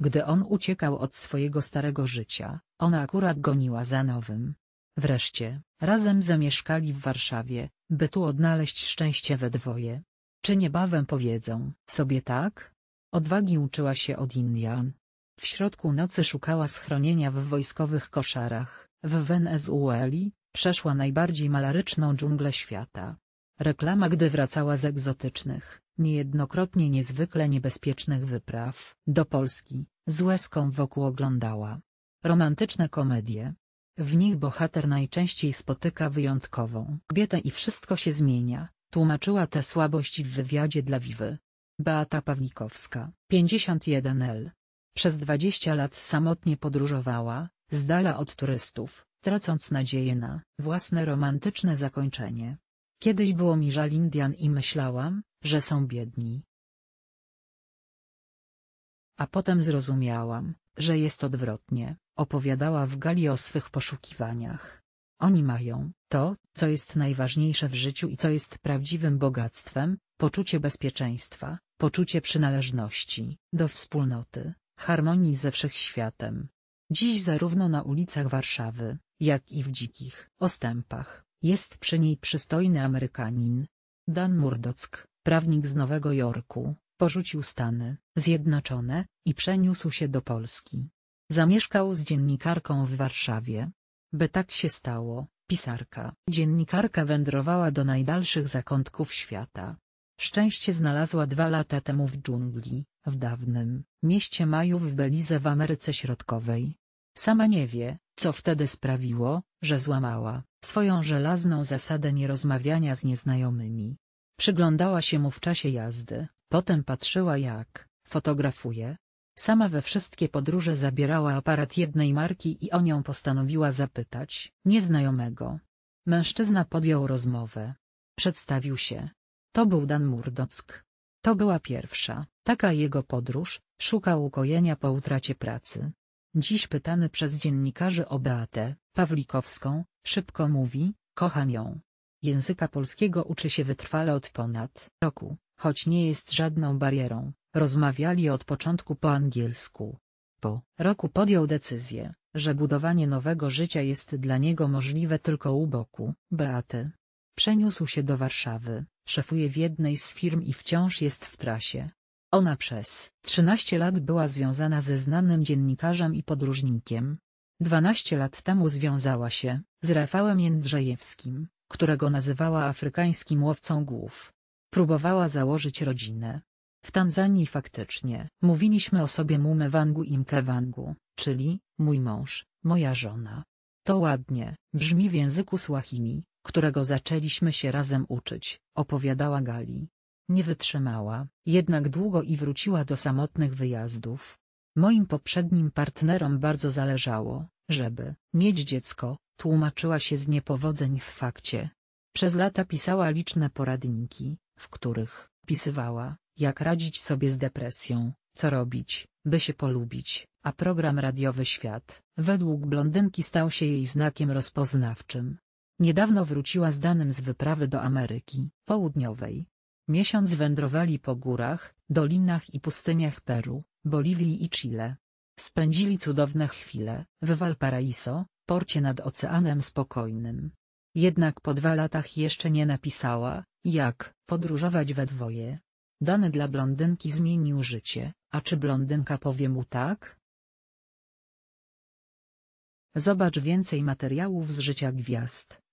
Gdy on uciekał od swojego starego życia, ona akurat goniła za nowym. Wreszcie, razem zamieszkali w Warszawie, by tu odnaleźć szczęście we dwoje. Czy niebawem powiedzą sobie tak? Odwagi uczyła się od Indian. W środku nocy szukała schronienia w wojskowych koszarach, w Wenezueli, przeszła najbardziej malaryczną dżunglę świata. Reklama gdy wracała z egzotycznych, niejednokrotnie niezwykle niebezpiecznych wypraw do Polski, z łezką wokół oglądała. Romantyczne komedie. W nich bohater najczęściej spotyka wyjątkową kobietę i wszystko się zmienia, tłumaczyła tę słabość w wywiadzie dla Wiwy. Beata Pawlikowska, 51L. Przez 20 lat samotnie podróżowała, z dala od turystów, tracąc nadzieję na własne romantyczne zakończenie. Kiedyś było mi żal Indian i myślałam, że są biedni. A potem zrozumiałam, że jest odwrotnie, opowiadała w gali o swych poszukiwaniach. Oni mają to, co jest najważniejsze w życiu i co jest prawdziwym bogactwem, poczucie bezpieczeństwa, poczucie przynależności do wspólnoty, harmonii ze wszechświatem. Dziś zarówno na ulicach Warszawy, jak i w dzikich ostępach jest przy niej przystojny Amerykanin. Dan Murdock, prawnik z Nowego Jorku, porzucił Stany Zjednoczone i przeniósł się do Polski. Zamieszkał z dziennikarką w Warszawie. By tak się stało, pisarka. Dziennikarka wędrowała do najdalszych zakątków świata. Szczęście znalazła dwa lata temu w dżungli, w dawnym mieście Majów w Belize w Ameryce Środkowej. Sama nie wie, co wtedy sprawiło, że złamała swoją żelazną zasadę nierozmawiania z nieznajomymi. Przyglądała się mu w czasie jazdy, potem patrzyła jak fotografuje. Sama we wszystkie podróże zabierała aparat jednej marki i o nią postanowiła zapytać nieznajomego. Mężczyzna podjął rozmowę. Przedstawił się. To był Dan Murdock. To była pierwsza, taka jego podróż, szukał ukojenia po utracie pracy. Dziś pytany przez dziennikarzy o Beatę Pawlikowską, szybko mówi, kocham ją. Języka polskiego uczy się wytrwale od ponad roku, choć nie jest żadną barierą, rozmawiali od początku po angielsku. Po roku podjął decyzję, że budowanie nowego życia jest dla niego możliwe tylko u boku Beaty. Przeniósł się do Warszawy, szefuje w jednej z firm i wciąż jest w trasie, ona przez 13 lat była związana ze znanym dziennikarzem i podróżnikiem. 12 lat temu związała się z Rafałem Jędrzejewskim, którego nazywała afrykańskim łowcą głów. Próbowała założyć rodzinę. W Tanzanii faktycznie mówiliśmy o sobie Mumewangu i Mkewangu, czyli mój mąż, moja żona. To ładnie brzmi w języku Swahili, którego zaczęliśmy się razem uczyć, opowiadała Gali. Nie wytrzymała, jednak długo i wróciła do samotnych wyjazdów. Moim poprzednim partnerom bardzo zależało, żeby mieć dziecko, tłumaczyła się z niepowodzeń w fakcie. Przez lata pisała liczne poradniki, w których pisywała, jak radzić sobie z depresją, co robić, by się polubić, a program radiowy Świat, według blondynki stał się jej znakiem rozpoznawczym. Niedawno wróciła z danym z wyprawy do Ameryki Południowej, Miesiąc wędrowali po górach, dolinach i pustyniach Peru, Boliwii i Chile. Spędzili cudowne chwile w Valparaiso, porcie nad Oceanem Spokojnym. Jednak po dwa latach jeszcze nie napisała, jak podróżować we dwoje. Dany dla blondynki zmienił życie, a czy blondynka powie mu tak? Zobacz więcej materiałów z życia gwiazd.